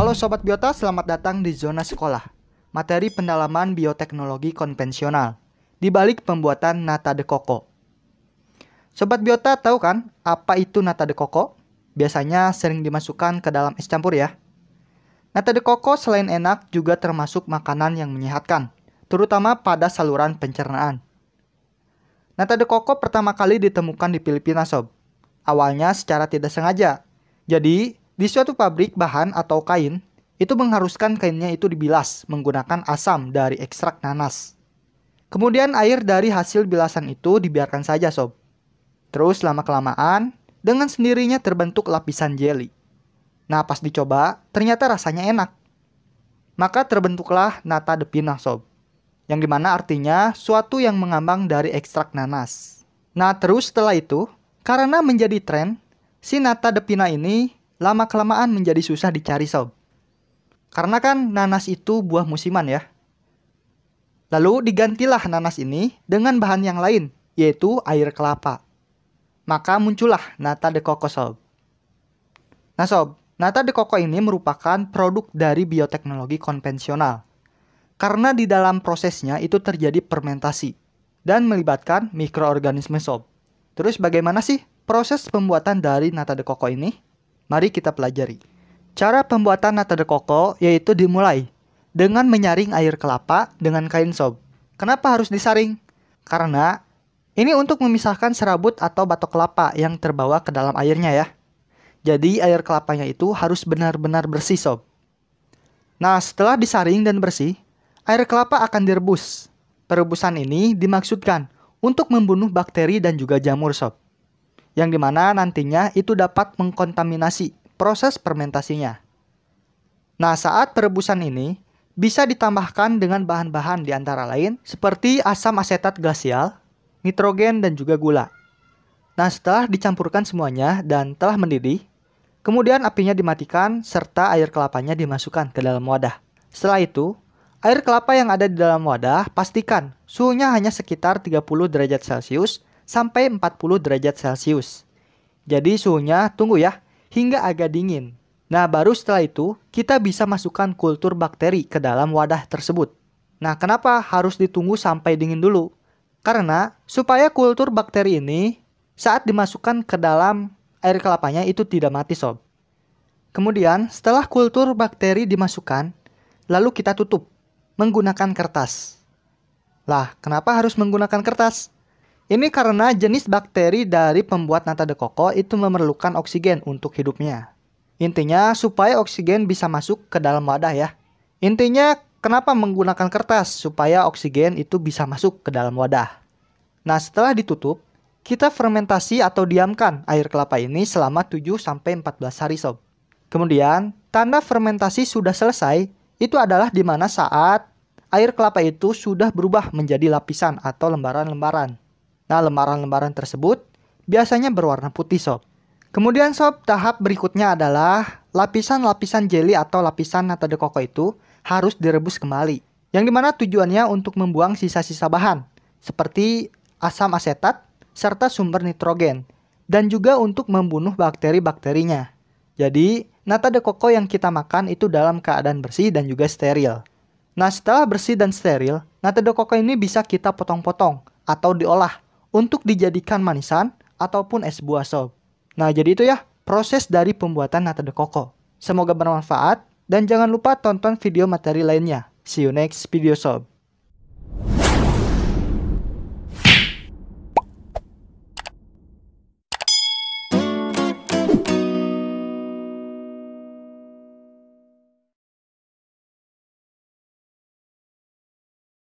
Halo Sobat Biota, selamat datang di Zona Sekolah. Materi pendalaman bioteknologi konvensional di balik pembuatan nata de coco. Sobat Biota tahu kan apa itu nata de coco? Biasanya sering dimasukkan ke dalam es campur ya. Nata de coco selain enak juga termasuk makanan yang menyehatkan, terutama pada saluran pencernaan. Nata de coco pertama kali ditemukan di Filipina sob. Awalnya secara tidak sengaja. Jadi, di suatu pabrik bahan atau kain, itu mengharuskan kainnya itu dibilas menggunakan asam dari ekstrak nanas. Kemudian air dari hasil bilasan itu dibiarkan saja sob. Terus lama-kelamaan, dengan sendirinya terbentuk lapisan jelly. Nah pas dicoba, ternyata rasanya enak. Maka terbentuklah nata de pina sob. Yang dimana artinya suatu yang mengambang dari ekstrak nanas. Nah terus setelah itu, karena menjadi tren, si nata de pina ini lama-kelamaan menjadi susah dicari sob. Karena kan nanas itu buah musiman ya. Lalu digantilah nanas ini dengan bahan yang lain, yaitu air kelapa. Maka muncullah nata de coco sob. Nah sob, nata de coco ini merupakan produk dari bioteknologi konvensional. Karena di dalam prosesnya itu terjadi fermentasi dan melibatkan mikroorganisme sob. Terus bagaimana sih proses pembuatan dari nata de coco ini? Mari kita pelajari. Cara pembuatan nata de coco yaitu dimulai dengan menyaring air kelapa dengan kain sob. Kenapa harus disaring? Karena ini untuk memisahkan serabut atau batok kelapa yang terbawa ke dalam airnya ya. Jadi air kelapanya itu harus benar-benar bersih sob. Nah, setelah disaring dan bersih, air kelapa akan direbus. Perebusan ini dimaksudkan untuk membunuh bakteri dan juga jamur sob yang dimana nantinya itu dapat mengkontaminasi proses fermentasinya. Nah, saat perebusan ini bisa ditambahkan dengan bahan-bahan di antara lain seperti asam asetat glasial, nitrogen, dan juga gula. Nah, setelah dicampurkan semuanya dan telah mendidih, kemudian apinya dimatikan serta air kelapanya dimasukkan ke dalam wadah. Setelah itu, air kelapa yang ada di dalam wadah pastikan suhunya hanya sekitar 30 derajat Celcius sampai 40 derajat Celcius. Jadi suhunya tunggu ya hingga agak dingin. Nah, baru setelah itu kita bisa masukkan kultur bakteri ke dalam wadah tersebut. Nah, kenapa harus ditunggu sampai dingin dulu? Karena supaya kultur bakteri ini saat dimasukkan ke dalam air kelapanya itu tidak mati sob. Kemudian setelah kultur bakteri dimasukkan, lalu kita tutup menggunakan kertas. Lah, kenapa harus menggunakan kertas? Ini karena jenis bakteri dari pembuat nata de coco itu memerlukan oksigen untuk hidupnya. Intinya supaya oksigen bisa masuk ke dalam wadah ya. Intinya kenapa menggunakan kertas supaya oksigen itu bisa masuk ke dalam wadah. Nah, setelah ditutup, kita fermentasi atau diamkan air kelapa ini selama 7 14 hari sob. Kemudian, tanda fermentasi sudah selesai itu adalah di mana saat air kelapa itu sudah berubah menjadi lapisan atau lembaran-lembaran. Nah, lembaran-lembaran tersebut biasanya berwarna putih sob. Kemudian sob, tahap berikutnya adalah lapisan-lapisan jelly atau lapisan nata de coco itu harus direbus kembali. Yang dimana tujuannya untuk membuang sisa-sisa bahan, seperti asam asetat serta sumber nitrogen, dan juga untuk membunuh bakteri-bakterinya. Jadi, nata de coco yang kita makan itu dalam keadaan bersih dan juga steril. Nah, setelah bersih dan steril, nata de coco ini bisa kita potong-potong atau diolah untuk dijadikan manisan ataupun es buah sob. Nah, jadi itu ya proses dari pembuatan nata de coco. Semoga bermanfaat dan jangan lupa tonton video materi lainnya. See you next video sob.